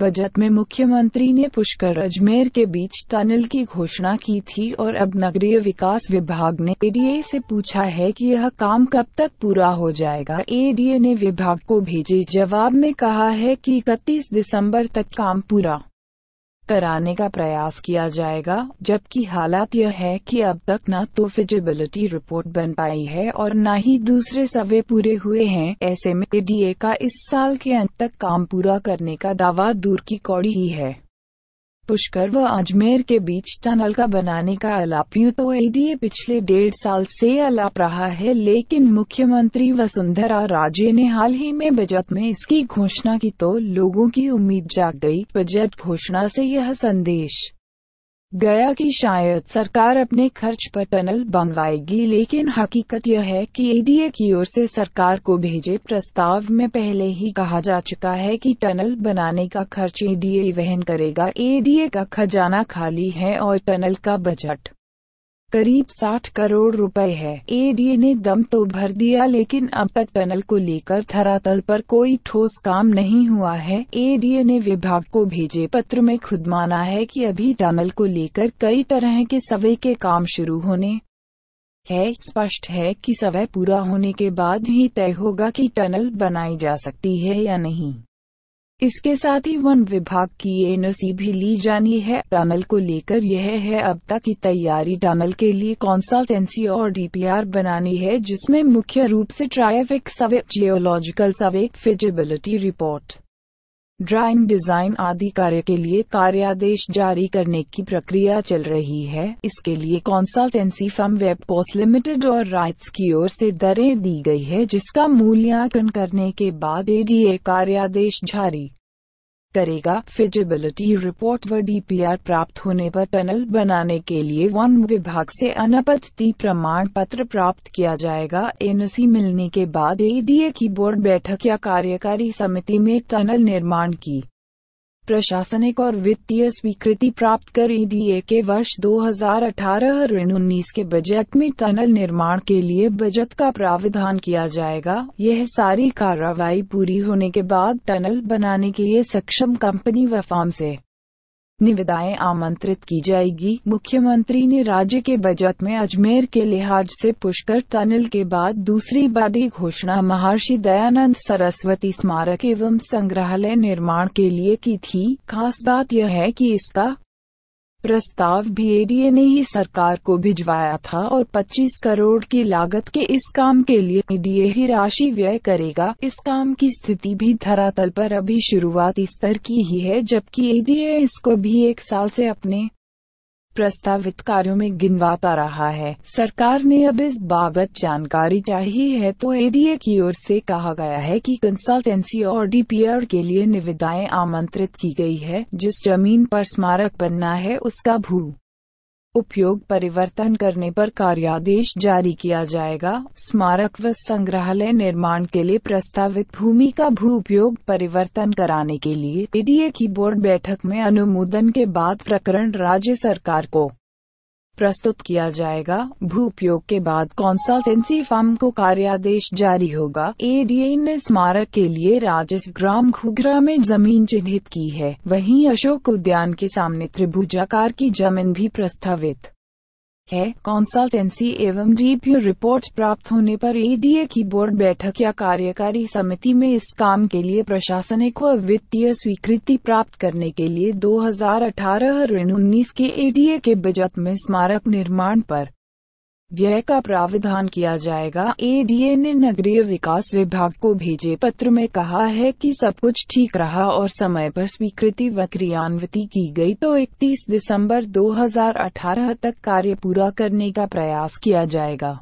budget में मुख्यमंत्री ने पुष्कर अजमेर के बीच टनल की घोषणा की थी और अब नगरीय विकास विभाग ने एडीए से पूछा है कि यह काम कब तक पूरा हो जाएगा एडीए ने विभाग को भेजे जवाब में कहा है कि इकतीस दिसंबर तक काम पूरा कराने का प्रयास किया जाएगा जबकि हालात यह है कि अब तक न तो फिजिबिलिटी रिपोर्ट बन पाई है और न ही दूसरे सर्वे पूरे हुए हैं ऐसे में डी का इस साल के अंत तक काम पूरा करने का दावा दूर की कौड़ी ही है पुष्कर व अजमेर के बीच टनल का बनाने का अलाप यूं तो एडीए पिछले डेढ़ साल से अलाप रहा है लेकिन मुख्यमंत्री वसुंधरा राजे ने हाल ही में बजट में इसकी घोषणा की तो लोगों की उम्मीद जाग गई बजट घोषणा से यह संदेश गया कि शायद सरकार अपने खर्च पर टनल बनवाएगी लेकिन हकीकत यह है कि एडीए की ओर से सरकार को भेजे प्रस्ताव में पहले ही कहा जा चुका है कि टनल बनाने का खर्च एडीए वहन करेगा एडीए का खजाना खाली है और टनल का बजट करीब 60 करोड़ रुपए है एडीए ने दम तो भर दिया लेकिन अब तक टनल को लेकर धरातल पर कोई ठोस काम नहीं हुआ है एडीए ने विभाग को भेजे पत्र में खुद माना है कि अभी टनल को लेकर कई तरह के सवे के काम शुरू होने है स्पष्ट है कि सवे पूरा होने के बाद ही तय होगा कि टनल बनाई जा सकती है या नहीं इसके साथ ही वन विभाग की एन भी ली जानी है टनल को लेकर यह है अब तक की तैयारी टनल के लिए कंसल्टेंसी और डीपीआर बनानी है जिसमें मुख्य रूप से ट्रायफिक सवे जियोलॉजिकल सवे फिजिबिलिटी रिपोर्ट ड्राइंग डिजाइन आदि कार्य के लिए कार्यादेश जारी करने की प्रक्रिया चल रही है इसके लिए कंसल्टेंसी फर्म वेबकोस लिमिटेड और राइट्स की ओर से दरें दी गई है जिसका मूल्यांकन करने के बाद एडीए कार्यादेश जारी करेगा फिजिबिलिटी रिपोर्ट व डीपीआर प्राप्त होने पर टनल बनाने के लिए वन विभाग से अनापत्ति प्रमाण पत्र प्राप्त किया जाएगा एनसी मिलने के बाद एडीए की बोर्ड बैठक या कार्यकारी समिति में टनल निर्माण की प्रशासनिक और वित्तीय स्वीकृति प्राप्त कर ईडीए e के वर्ष 2018 ऋण उन्नीस के बजट में टनल निर्माण के लिए बजट का प्रावधान किया जाएगा यह सारी कार्रवाई पूरी होने के बाद टनल बनाने के लिए सक्षम कंपनी व फार्म ऐसी निविदाएं आमंत्रित की जाएगी मुख्यमंत्री ने राज्य के बजट में अजमेर के लिहाज से पुष्कर टनल के बाद दूसरी बड़ी घोषणा महर्षि दयानंद सरस्वती स्मारक एवं संग्रहालय निर्माण के लिए की थी खास बात यह है कि इसका प्रस्ताव भी ने ही सरकार को भिजवाया था और 25 करोड़ की लागत के इस काम के लिए एडीए ही राशि व्यय करेगा इस काम की स्थिति भी धरातल पर अभी शुरुआती स्तर की ही है जबकि एडीए इसको भी एक साल से अपने प्रस्तावित कार्यों में गिनवाता रहा है सरकार ने अब इस बाबत जानकारी चाहिए है तो एडीए की ओर से कहा गया है कि कंसल्टेंसी और डीपीआर के लिए निविदाएं आमंत्रित की गई है जिस जमीन पर स्मारक बनना है उसका भू उपयोग परिवर्तन करने पर कार्यादेश जारी किया जाएगा स्मारक व संग्रहालय निर्माण के लिए प्रस्तावित भूमि का भू उपयोग परिवर्तन कराने के लिए एडीए की बोर्ड बैठक में अनुमोदन के बाद प्रकरण राज्य सरकार को प्रस्तुत किया जाएगा भूपयोग के बाद कंसल्टेंसी फर्म को कार्यादेश जारी होगा एडीए ने स्मारक के लिए राजस्व ग्राम घुघरा में जमीन चिन्हित की है वहीं अशोक उद्यान के सामने त्रिभुजाकार की जमीन भी प्रस्तावित है कंसल्टेंसी एवं जीपीओ रिपोर्ट प्राप्त होने पर एडीए की बोर्ड बैठक या कार्यकारी समिति में इस काम के लिए प्रशासनिक व वित्तीय स्वीकृति प्राप्त करने के लिए 2018 ऋण उन्नीस के एडीए के बजट में स्मारक निर्माण पर व्यय का प्रावधान किया जाएगा एडीए ने नगरीय विकास विभाग को भेजे पत्र में कहा है कि सब कुछ ठीक रहा और समय पर स्वीकृति व क्रियान्विति की गई तो 31 दिसंबर 2018 तक कार्य पूरा करने का प्रयास किया जाएगा